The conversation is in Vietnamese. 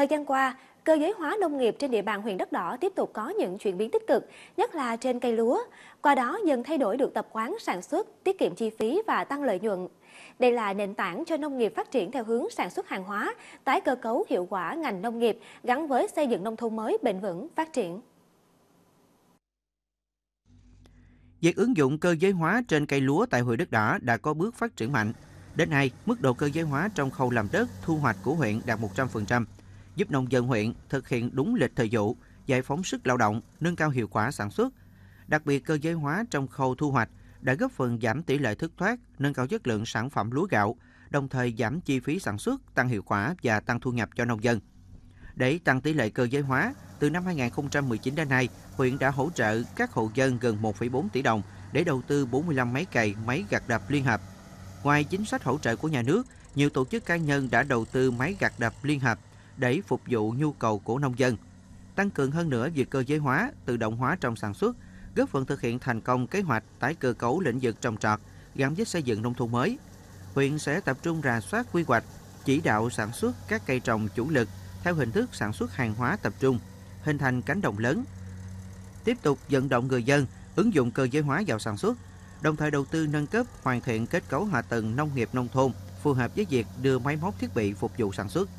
Thời gian qua, cơ giới hóa nông nghiệp trên địa bàn huyện Đất Đỏ tiếp tục có những chuyển biến tích cực, nhất là trên cây lúa. Qua đó dần thay đổi được tập quán sản xuất, tiết kiệm chi phí và tăng lợi nhuận. Đây là nền tảng cho nông nghiệp phát triển theo hướng sản xuất hàng hóa, tái cơ cấu hiệu quả ngành nông nghiệp gắn với xây dựng nông thôn mới bền vững, phát triển. Việc ứng dụng cơ giới hóa trên cây lúa tại huyện Đất Đỏ đã có bước phát triển mạnh. Đến nay, mức độ cơ giới hóa trong khâu làm đất, thu hoạch của huyện đạt 100% giúp nông dân huyện thực hiện đúng lịch thời vụ, giải phóng sức lao động, nâng cao hiệu quả sản xuất. Đặc biệt cơ giới hóa trong khâu thu hoạch đã góp phần giảm tỷ lệ thất thoát, nâng cao chất lượng sản phẩm lúa gạo, đồng thời giảm chi phí sản xuất, tăng hiệu quả và tăng thu nhập cho nông dân. Để tăng tỷ lệ cơ giới hóa, từ năm 2019 đến nay, huyện đã hỗ trợ các hộ dân gần 1,4 tỷ đồng để đầu tư 45 máy cày, máy gặt đập liên hợp. Ngoài chính sách hỗ trợ của nhà nước, nhiều tổ chức cá nhân đã đầu tư máy gặt đập liên hợp để phục vụ nhu cầu của nông dân. Tăng cường hơn nữa việc cơ giới hóa, tự động hóa trong sản xuất, góp phần thực hiện thành công kế hoạch tái cơ cấu lĩnh vực trồng trọt gắn với xây dựng nông thôn mới. Huyện sẽ tập trung rà soát quy hoạch, chỉ đạo sản xuất các cây trồng chủ lực theo hình thức sản xuất hàng hóa tập trung, hình thành cánh đồng lớn. Tiếp tục vận động người dân ứng dụng cơ giới hóa vào sản xuất, đồng thời đầu tư nâng cấp, hoàn thiện kết cấu hạ tầng nông nghiệp nông thôn phù hợp với việc đưa máy móc thiết bị phục vụ sản xuất.